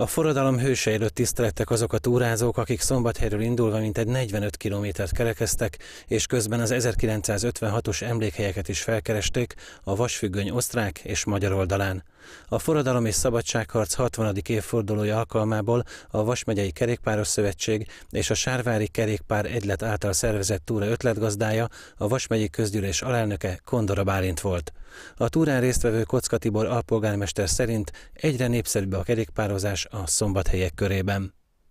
A forradalom hőse előtt tisztelettek azok a túrázók, akik szombathelyről indulva mintegy 45 kilométert kerekeztek, és közben az 1956-os emlékhelyeket is felkeresték a vasfüggöny osztrák és magyar oldalán. A Forradalom és Szabadságharc 60. évfordulója alkalmából a Vasmegyei Kerékpáros Szövetség és a Sárvári Kerékpár Egylet által szervezett túra ötletgazdája, a Vasmegyi Közgyűlés alelnöke Kondora Bálint volt. A túrán résztvevő Kocka Tibor alpolgármester szerint egyre népszerűbb a kerékpározás a szombathelyek körében.